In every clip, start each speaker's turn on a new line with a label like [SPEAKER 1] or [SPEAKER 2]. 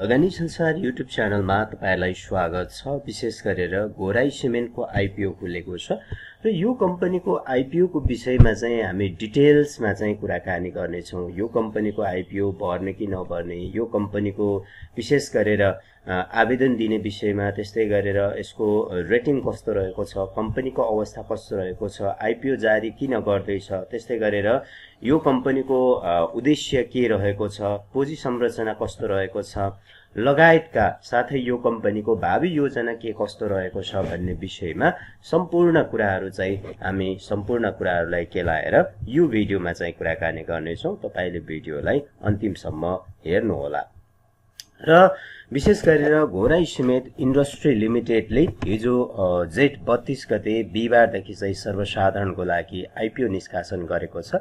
[SPEAKER 1] लगानी संसार युट्युब च्यानलमा तपाईँलाई स्वागत छ विशेष गरेर गोराई सिमेन्टको आइपिओ खुलेको छ र यो कम्पनीको आइपिओको विषयमा चाहिँ हामी डिटेल्समा चाहिँ कुराकानी गर्नेछौँ यो कम्पनीको आइपिओ भर्ने कि नभर्ने यो कम्पनीको विशेष गरेर आवेदन दिने विषयमा त्यस्तै गरेर यसको रेटिङ कस्तो रहेको छ कम्पनीको अवस्था कस्तो रहेको छ आइपिओ जारी किन गर्दैछ त्यस्तै गरेर यो कम्पनीको उद्देश्य के रहेको छ पुँजी संरचना कस्तो रहेको छ लगायतका साथै यो कम्पनीको भावी योजना के कस्तो रहेको छ भन्ने विषयमा सम्पूर्ण कुराहरू चाहिँ हामी सम्पूर्ण कुराहरूलाई केलाएर यो भिडियोमा चाहिँ कुराकानी गर्नेछौँ तपाईँले भिडियोलाई अन्तिमसम्म हेर्नुहोला र विशेष गरेर घोराई सिमेन्ट इन्डस्ट्री लिमिटेडले हिजो जेठ बत्तिस गते बिहिबारदेखि चाहिँ सर्वसाधारणको लागि आइपिओ निष्कासन गरेको छ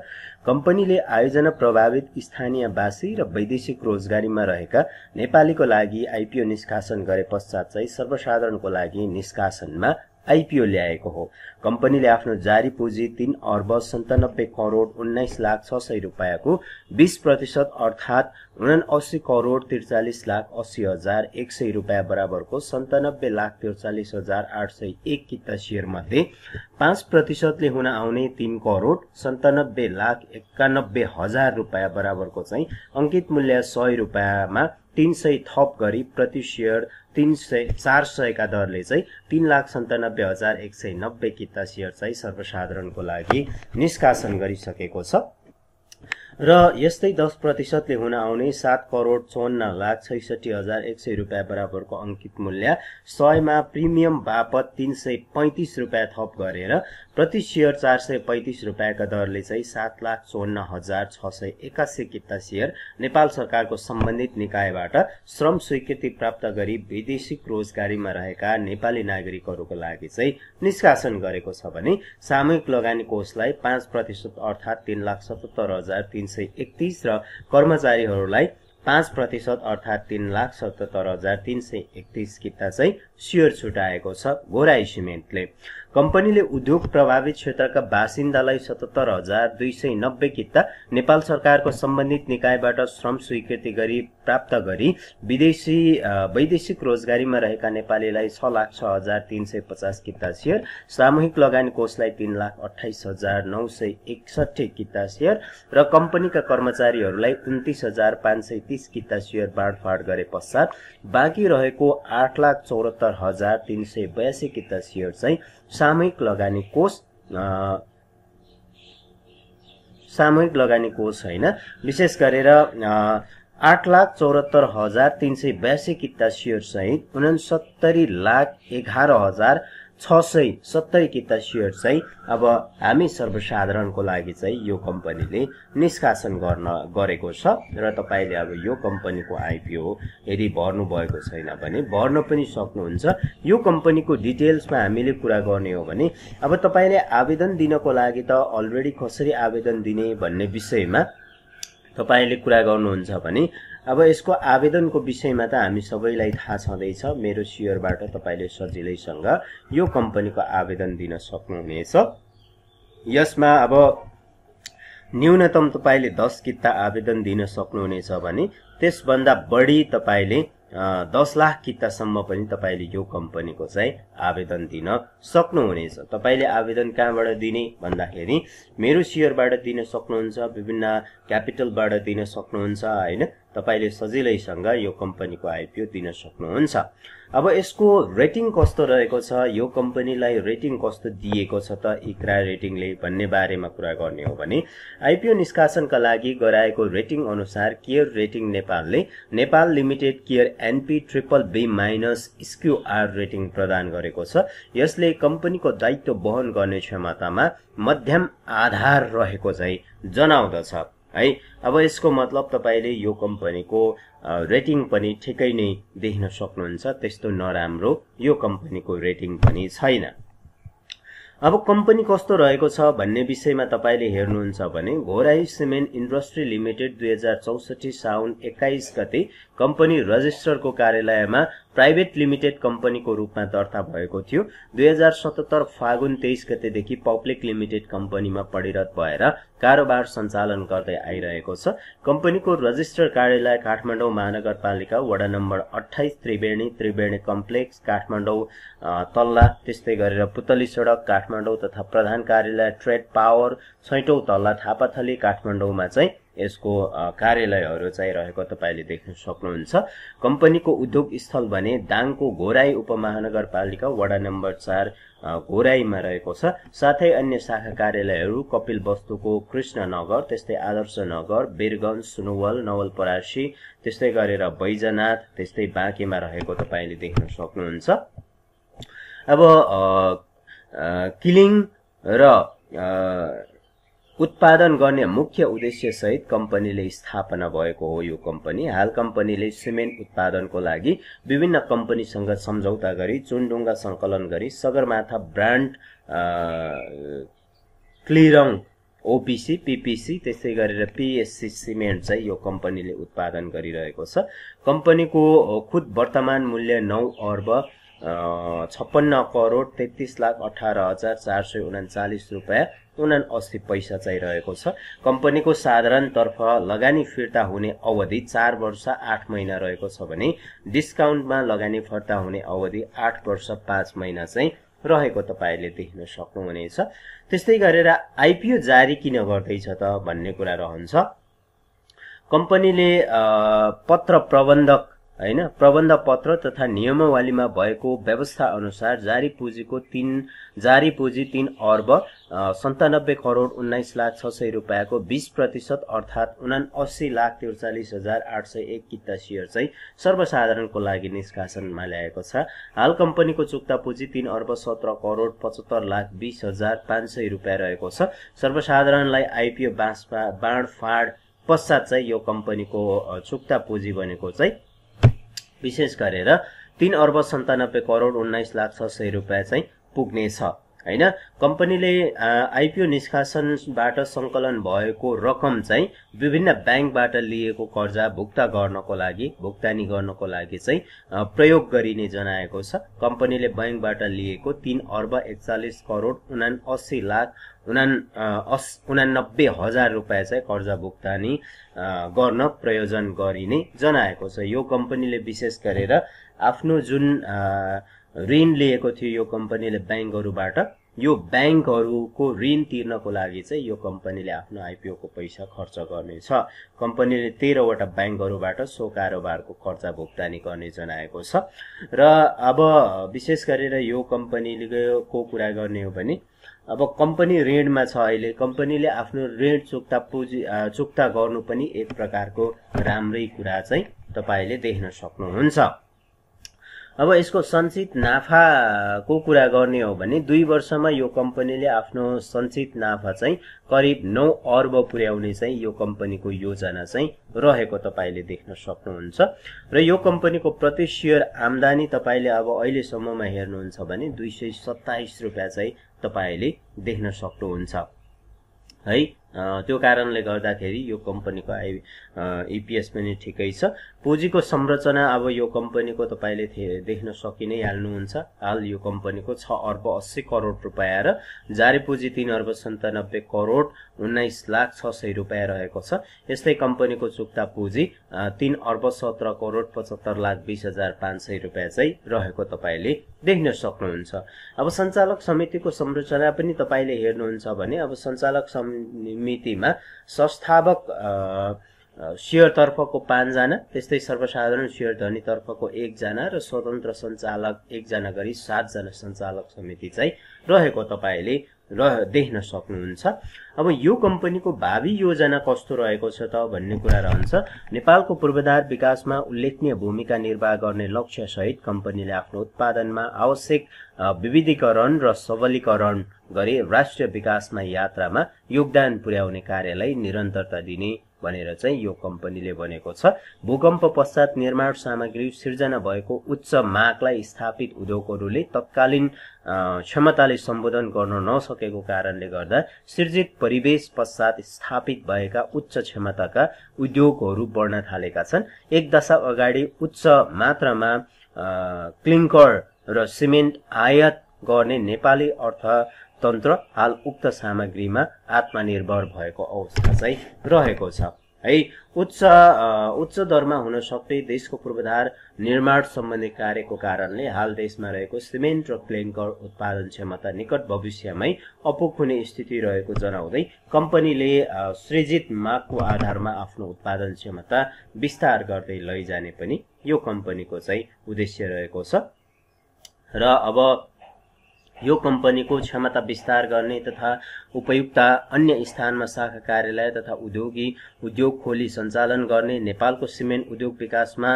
[SPEAKER 1] कम्पनीले आयोजना प्रभावित स्थानीयवासी र वैदेशिक रोजगारीमा रहेका नेपालीको लागि आइपिओ निष्कासन गरे पश्चात चाहिँ सर्वसाधारणको लागि निष्कासनमा आइपिओ ल्याएको हो कम्पनीले आफ्नो जारी पुँजी तीन अर्ब सन्तानब्बे करोड उन्नाइस लाख छ सय रुपियाँको बिस प्रतिशत अर्थात् उनासी करोड त्रिचालिस लाख अस्सी हजार एक सय रुपियाँ बराबरको सन्तानब्बे लाख त्रिचालिस हजार आठ सय एक किता सेयरमध्ये पाँच प्रतिशतले हुन आउने तीन करोड सन्तानब्बे लाख एक्कानब्बे हजार रुपियाँ बराबरको चाहिँ अङ्कित मूल्य सय रुपियाँमा तीन सय थप गरी प्रति सेयर तिन सय चार सयका दरले चाहिँ तिन लाख सन्तानब्बे हजार एक सय नब्बे किता सेयर चाहिँ सर्वसाधारणको लागि निष्कासन गरिसकेको छ र यस्तै दस प्रतिशतले हुन आउने सात करोड चौन्न लाख छैसठी हजार एक सय रुपियाँ बराबरको अङ्कित मूल्य सयमा प्रिमियम बापत तिन सय पैँतिस रुपियाँ थप गरेर प्रति सेयर चार सय पैँतिस रुपियाँका दरले चाहिँ सात लाख चौन्न हजार छ सय एकासी किता सेयर नेपाल सरकारको सम्बन्धित निकायबाट श्रम स्वीकृति प्राप्त गरी वैदेशिक रोजगारीमा रहेका नेपाली नागरिकहरूको लागि चाहिँ निष्कासन गरेको छ भने सामूहिक लगानी कोषलाई पाँच प्रतिशत अर्थात् तिन लाख सतहत्तर हजार तिन सय एकतिस र कर्मचारीहरूलाई पाँच प्रतिशत अर्थात् तिन लाख सतहत्तर हजार तिन सय एकतिस किता चाहिँ सियर छुटाएको छ घोराई सिमेन्टले कम्पनीले उद्योग प्रभावित क्षेत्रका बासिन्दालाई सतहत्तर हजार दुई सय नब्बे किता नेपाल सरकारको सम्बन्धित निकायबाट श्रम स्वीकृति गरी प्राप्त गरी विदेशी वैदेशिक रोजगारीमा रहेका नेपालीलाई छ लाख छ हजार तिन सय पचास किता सेयर सामूहिक लगानी कोषलाई तिन लाख अठाइस हजार नौ सय एकसठी किता सेयर र कम्पनीका कर्मचारीहरूलाई उन्तिस हजार पाँच सय एकतिस किता सेयर बाँडफाँड गरे पश्चात बाँकी रहेको आठ लाख चौरात्तर हजार तिन सय बयासी किता सेयर चाहिँ सामूहिक लगानी कोष सामूहिक लगानी कोष होइन विशेष गरेर आठ लाख चौरात्तर हजार तिन सय बयासी किता सेयर सहित उनसत्तरी लाख एघार हजार छ सय सत्तरी किता सेयर चाहिँ अब हामी सर्वसाधारणको लागि चाहिँ यो कम्पनीले निष्कासन गर्न गरेको छ र तपाईँले अब यो कम्पनीको आइपिओ यदि भर्नुभएको छैन भने भर्न पनि सक्नुहुन्छ यो कम्पनीको डिटेल्समा हामीले कुरा गर्ने हो भने अब तपाईँले आवेदन दिनको लागि त अलरेडी कसरी आवेदन दिने भन्ने विषयमा तपाईँले कुरा गर्नुहुन्छ भने अब यसको आवेदनको विषयमा त हामी सबैलाई थाहा छँदैछ मेरो सियरबाट तपाईँले सजिलैसँग यो कम्पनीको आवेदन दिन सक्नुहुनेछ यसमा अब न्यूनतम तपाईँले दस किता आवेदन दिन सक्नुहुनेछ भने त्यसभन्दा बढी तपाईँले दस लाख कितासम्म पनि तपाईँले यो कम्पनीको चाहिँ आवेदन दिन सक्नुहुनेछ तपाईँले आवेदन कहाँबाट दिने भन्दाखेरि मेरो सियरबाट दिन सक्नुहुन्छ विभिन्न क्यापिटलबाट दिन सक्नुहुन्छ होइन तपाईँले सजिलैसँग यो कम्पनीको आइपिओ दिन सक्नुहुन्छ अब यसको रेटिङ कस्तो रहेको छ यो कम्पनीलाई रेटिङ कस्तो दिएको छ त इक्रा रेटिङले भन्ने बारेमा कुरा गर्ने हो भने आइपिओ निष्कासनका लागि गराएको रेटिङ अनुसार केयर रेटिङ नेपालले Nepal limited care NP triple B minus स्क्युआर रेटिङ प्रदान गरेको छ यसले कम्पनीको दायित्व वहन गर्ने क्षमतामा मध्यम आधार रहेको चाहिँ जनाउँदछ है अब यसको मतलब तपाईँले यो कम्पनीको रेटिङ पनि ठिकै नै देख्न सक्नुहुन्छ त्यस्तो नराम्रो यो कम्पनीको रेटिङ पनि छैन अब कम्पनी कस्तो रहेको छ भन्ने विषयमा तपाईँले हेर्नुहुन्छ भने घोराई सिमेन्ट इन्डस्ट्री लिमिटेड दुई हजार चौसठी साउन एक्काइस गते कम्पनी रजिस्टरको कार्यालयमा प्राइभेट लिमिटेड कम्पनीको रूपमा दर्ता भएको थियो दुई हजार सतहत्तर फागुन तेइस गतेदेखि पब्लिक लिमिटेड कम्पनीमा परिणत भएर कारोबार सञ्चालन गर्दै आइरहेको छ कम्पनीको रजिस्टर कार्यालय काठमाडौँ महानगरपालिका वडा नम्बर अठाइस त्रिवेणी त्रिवेणी कम्प्लेक्स काठमाडौँ तल्ला त्यस्तै गरेर पुतली सडक काठमाडौँ तथा प्रधान कार्यालय ट्रेड पावर छैटौँ तल्ला थापाथली काठमाडौँमा चाहिँ यसको कार्यालयहरू चाहिँ रहेको तपाईँले देख्न सक्नुहुन्छ कम्पनीको उद्योग स्थल भने दाङको घोराई उपमहानगरपालिका वडा नम्बर चार घोराईमा रहेको छ साथै अन्य शाखा कार्यालयहरू कपिल वस्तुको कृष्णनगर त्यस्तै आदर्श नगर वीरगञ्ज सुनुवल नवलपरासी त्यस्तै गरेर बैजनाथ त्यस्तै बाँकेमा रहेको तपाईँले देख्न सक्नुहुन्छ अब किलिङ र उत्पादन गर्ने मुख्य उद्देश्य सहित कम्पनीले स्थापना भएको हो यो कम्पनी हाल कम्पनीले सिमेन्ट उत्पादनको लागि विभिन्न कम्पनीसँग सम्झौता गरी चुनडुङ्गा सङ्कलन गरी सगरमाथा ब्रान्ड क्लिरङ ओपिसी पिपिसी त्यस्तै गरेर पिएससी सिमेन्ट चाहिँ यो कम्पनीले उत्पादन गरिरहेको छ कम्पनीको खुद वर्तमान मूल्य नौ अर्ब छप्पन्न करोड तेत्तिस लाख अठार हजार चार सय उनाचालिस रुपियाँ उना अस्सी पैसा चाहिँ रहेको छ कम्पनीको साधारणतर्फ लगानी फिर्ता हुने अवधि चार वर्ष आठ महिना रहेको छ भने डिस्काउन्टमा लगानी फिर्ता हुने अवधि आठ वर्ष पाँच महिना चाहिँ रहेको तपाईँले देख्न सक्नुहुनेछ त्यस्तै गरेर आइपिओ जारी किन गर्दैछ त भन्ने कुरा रहन्छ कम्पनीले पत्र प्रबन्धक होइन प्रबन्ध पत्र तथा नियमावलीमा भएको व्यवस्था अनुसार जारी पुँजीको तिन जारी पुँजी तिन अर्ब सन्तानब्बे करोड उन्नाइस लाख छ सय रुपियाँको बिस प्रतिशत अर्थात् उना अस्सी लाख त्रिचालिस हजार आठ सय एक किता सेयर चाहिँ सर्वसाधारणको लागि निष्कासनमा ल्याएको छ हाल कम्पनीको चुक्ता पुँजी तिन अर्ब सत्र करोड पचहत्तर लाख बिस हजार पाँच सय रुपियाँ रहेको छ सर्वसाधारणलाई आइपिओ बाँसमा बाँडफाँड पश्चात चाहिँ यो कम्पनीको चुक्ता पुँजी भनेको चाहिँ विशेष गरेर तिन अर्ब सन्तानब्बे करोड उन्नाइस लाख छ सय रुपियाँ चाहिँ पुग्नेछ होइन कम्पनीले आइपिओ निष्कासनबाट सङ्कलन भएको रकम चाहिँ विभिन्न ब्याङ्कबाट लिएको कर्जा भुक्ता गर्नको लागि भुक्तानी गर्नको लागि चाहिँ प्रयोग गरिने जनाएको छ कम्पनीले ब्याङ्कबाट लिएको तिन अर्ब एकचालिस करोड उना अस्सी लाख उना अस उनानब्बे हजार रुपियाँ चाहिँ कर्जा भुक्तानी गर्न प्रयोजन गरिने जनाएको छ यो कम्पनीले विशेष गरेर आफ्नो जुन ऋण लिएको थियो यो कम्पनीले ब्याङ्कहरूबाट यो ब्याङ्कहरूको ऋण तिर्नको लागि चाहिँ यो कम्पनीले आफ्नो आइपिओको पैसा खर्च गर्नेछ कम्पनीले तेह्रवटा ब्याङ्कहरूबाट सो कारोबारको खर्च भुक्तानी गर्ने जनाएको छ र अब विशेष गरेर यो कम्पनीको कुरा गर्ने हो भने अब कम्पनी ऋणमा छ अहिले कम्पनीले आफ्नो ऋण चुक्ता पुजी चुक्ता गर्नु पनि एक प्रकारको राम्रै कुरा चाहिँ तपाईँले देख्न सक्नुहुन्छ अब यसको सञ्चित नाफाको कुरा गर्ने हो भने दुई वर्षमा यो कम्पनीले आफ्नो सञ्चित नाफा चाहिँ करिब नौ अर्ब पुर्याउने चाहिँ यो कम्पनीको योजना चाहिँ रहेको तपाईँले देख्न सक्नुहुन्छ र यो कम्पनीको प्रति सेयर आम्दानी तपाईँले अब अहिलेसम्ममा हेर्नुहुन्छ भने दुई सय सत्ताइस रुपियाँ चाहिँ तपाईँले देख्न सक्नुहुन्छ है त्यो कारणले गर्दाखेरि यो कम्पनीको आइ इपिएस e पनि ठिकै छ पुँजीको संरचना अब यो कम्पनीको तपाईँले देख्न सकि नै हाल्नुहुन्छ हाल यो कम्पनीको छ अर्ब अस्सी करोड रुपियाँ र जारी पुँजी तिन अर्ब सन्तानब्बे करोड उन्नाइस लाख छ सय रुपियाँ रहेको छ यस्तै कम्पनीको चुक्ता पुँजी तिन अर्ब सत्र करोड पचहत्तर लाख बिस हजार पाँच सय रुपियाँ चाहिँ रहेको तपाईँले देख्न सक्नुहुन्छ अब सञ्चालक समितिको संरचना पनि तपाईँले हेर्नुहुन्छ भने अब सञ्चालक समि समितिमा संस्थापक सेयरतर्फको पाँचजना त्यस्तै सर्वसाधारण सेयर धनीतर्फको एकजना र स्वतन्त्र सञ्चालक एकजना गरी सातजना सञ्चालक समिति चाहिँ रहेको तपाईँले र देख्न सक्नुहुन्छ अब यो कम्पनीको भावी योजना कस्तो रहेको छ त भन्ने कुरा रहन्छ नेपालको पूर्वाधार विकासमा उल्लेखनीय भूमिका निर्वाह गर्ने लक्ष्य सहित कम्पनीले आफ्नो उत्पादनमा आवश्यक विविधीकरण र सबलीकरण गरी राष्ट्रिय विकासमा यात्रामा योगदान पुर्याउने कार्यलाई निरन्तरता दिने भनेर चाहिँ यो कम्पनीले भनेको छ भूकम्प पश्चात निर्माण सामग्री सिर्जना भएको उच्च मागलाई स्थापित उद्योगहरूले तत्कालीन क्षमताले सम्बोधन गर्न नसकेको कारणले गर्दा सिर्जित परिवेश पश्चात स्थापित भएका उच्च क्षमताका उद्योगहरू बढ्न थालेका छन् एक दशक अगाडि उच्च मात्रामा क्लिङ्कर र सिमेन्ट आयात गर्ने नेपाली अर्थ तन्त्र हाल उक्त सामग्रीमा आत्मनिर्भर भएको अवस्था चाहिँ रहेको छ है उच्च उच्च दरमा हुन सक्दै देशको पूर्वाधार निर्माण सम्बन्धी कार्यको कारणले हाल देशमा रहेको सिमेन्ट र क्लेङ्कर उत्पादन क्षमता निकट भविष्यमै अपुग हुने स्थिति रहेको जनाउँदै कम्पनीले सृजित मागको आधारमा आफ्नो उत्पादन क्षमता विस्तार गर्दै लैजाने पनि यो कम्पनीको चाहिँ उद्देश्य रहेको छ र अब यो कम्पनीको क्षमता विस्तार गर्ने तथा उपयुक्त अन्य स्थानमा शाखा कार्यालय तथा उद्योगी उद्योग खोली सञ्चालन गर्ने नेपालको सिमेन्ट उद्योग विकासमा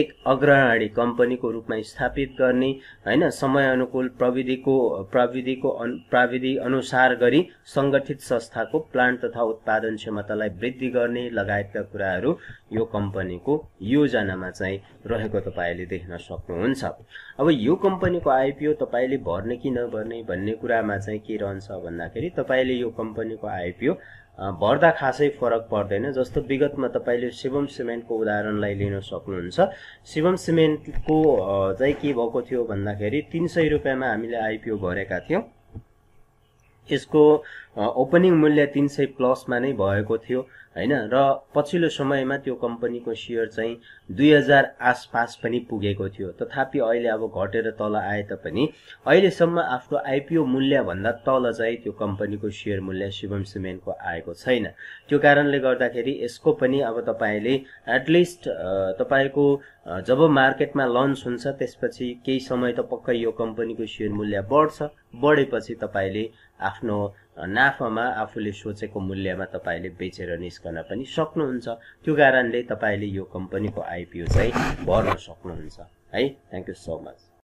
[SPEAKER 1] एक अग्रणी कम्पनीको रूपमा स्थापित गर्ने होइन समयअनुकूल प्रविधिको प्रविधिको अनु प्राविधि अनुसार गरी सङ्गठित संस्थाको प्लान्ट तथा उत्पादन क्षमतालाई वृद्धि गर्ने लगायतका कुराहरू यो कम्पनीको योजनामा चाहिँ रहेको तपाईँले देख्न सक्नुहुन्छ अब यो कम्पनीको आइपिओ तपाईँले भर्ने कि गर्नुपर्ने भन्ने कुरामा चाहिँ के रहन्छ भन्दाखेरि तपाईँले यो कम्पनीको आइपिओ भर्दा खासै फरक पर्दैन जस्तो विगतमा तपाईँले शिवम सिमेन्टको उदाहरणलाई लिन सक्नुहुन्छ शिवम सिमेन्टको चाहिँ के भएको थियो भन्दाखेरि तिन सय रुपियाँमा हामीले आइपिओ भरेका थियौँ यसको ओपनिङ मूल्य तिन सय प्लसमा नै भएको थियो होइन र पछिल्लो समयमा त्यो कम्पनीको सेयर चाहिँ दुई हजार आसपास पनि पुगेको थियो तथापि अहिले अब घटेर तल आए तापनि अहिलेसम्म आफ्नो आइपिओ मूल्यभन्दा तल चाहिँ त्यो कम्पनीको सेयर मूल्य शिवम सिमेन्टको आएको छैन त्यो कारणले गर्दाखेरि यसको पनि अब तपाईँले एटलिस्ट तपाईँको जब मार्केटमा लन्च हुन्छ त्यसपछि केही समय त पक्कै यो कम्पनीको सेयर मूल्य बढ्छ बढेपछि तपाईँले आफ्नो नाफामा आफूले सोचेको मूल्यमा तपाईँले बेचेर निस्कन पनि सक्नुहुन्छ त्यो कारणले तपाईँले यो कम्पनीको आइपिओ चाहिँ भर्न सक्नुहुन्छ है थ्याङ्क यू सो मच